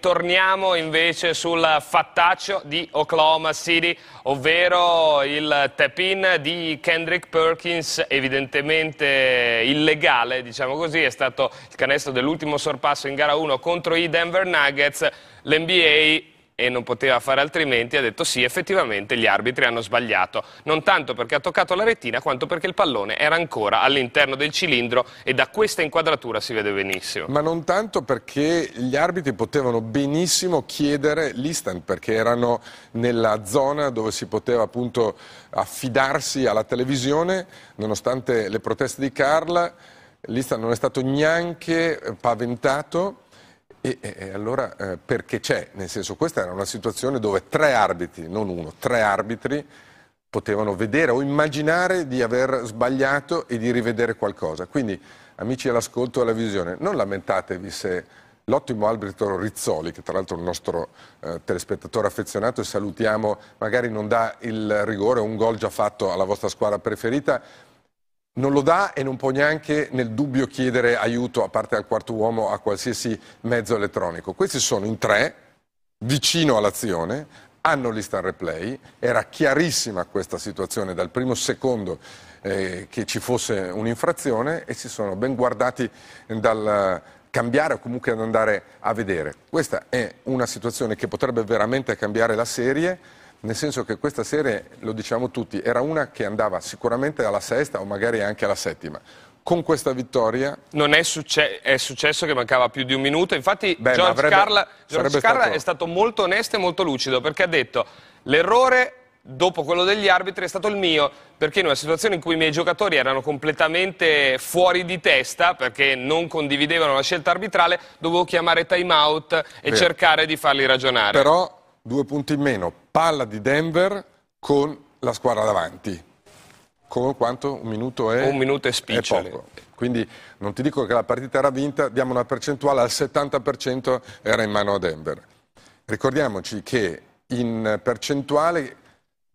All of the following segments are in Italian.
Torniamo invece sul fattaccio di Oklahoma City, ovvero il tap-in di Kendrick Perkins, evidentemente illegale, diciamo così, è stato il canestro dell'ultimo sorpasso in gara 1 contro i Denver Nuggets. L'NBA e non poteva fare altrimenti, ha detto sì, effettivamente gli arbitri hanno sbagliato, non tanto perché ha toccato la retina quanto perché il pallone era ancora all'interno del cilindro e da questa inquadratura si vede benissimo. Ma non tanto perché gli arbitri potevano benissimo chiedere l'istant perché erano nella zona dove si poteva appunto affidarsi alla televisione, nonostante le proteste di Carla, l'istant non è stato neanche paventato e, e, allora eh, perché c'è? Nel senso questa era una situazione dove tre arbitri, non uno, tre arbitri potevano vedere o immaginare di aver sbagliato e di rivedere qualcosa. Quindi amici all'ascolto e alla visione, non lamentatevi se l'ottimo arbitro Rizzoli, che tra l'altro è un nostro eh, telespettatore affezionato e salutiamo, magari non dà il rigore, un gol già fatto alla vostra squadra preferita, non lo dà e non può neanche nel dubbio chiedere aiuto, a parte al quarto uomo, a qualsiasi mezzo elettronico. Questi sono in tre, vicino all'azione, hanno l'instant replay, era chiarissima questa situazione dal primo secondo eh, che ci fosse un'infrazione e si sono ben guardati dal cambiare o comunque ad andare a vedere. Questa è una situazione che potrebbe veramente cambiare la serie nel senso che questa serie, lo diciamo tutti, era una che andava sicuramente alla sesta o magari anche alla settima. Con questa vittoria... Non è, succe è successo che mancava più di un minuto, infatti Beh, George avrebbe, Carla, George Carla stato... è stato molto onesto e molto lucido perché ha detto l'errore dopo quello degli arbitri è stato il mio, perché in una situazione in cui i miei giocatori erano completamente fuori di testa, perché non condividevano la scelta arbitrale, dovevo chiamare time out e Vero. cercare di farli ragionare. Però due punti in meno palla di Denver con la squadra davanti. Con quanto? Un minuto e... Un minuto e spicciolo. Quindi non ti dico che la partita era vinta, diamo una percentuale al 70% era in mano a Denver. Ricordiamoci che in percentuale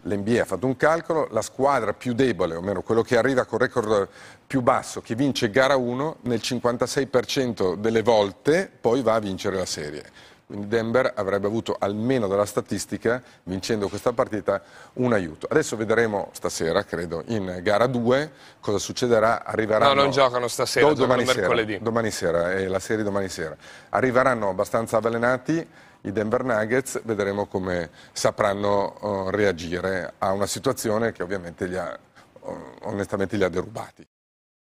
l'NBA ha fatto un calcolo, la squadra più debole, o meno quello che arriva col record più basso, che vince gara 1, nel 56% delle volte poi va a vincere la serie. Quindi Denver avrebbe avuto almeno dalla statistica, vincendo questa partita, un aiuto. Adesso vedremo stasera, credo, in gara 2 cosa succederà. Arriveranno... No, non giocano stasera, do, domani sera, mercoledì. Domani sera, è la serie domani sera. Arriveranno abbastanza avvelenati i Denver Nuggets, vedremo come sapranno uh, reagire a una situazione che ovviamente gli ha, uh, onestamente li ha derubati.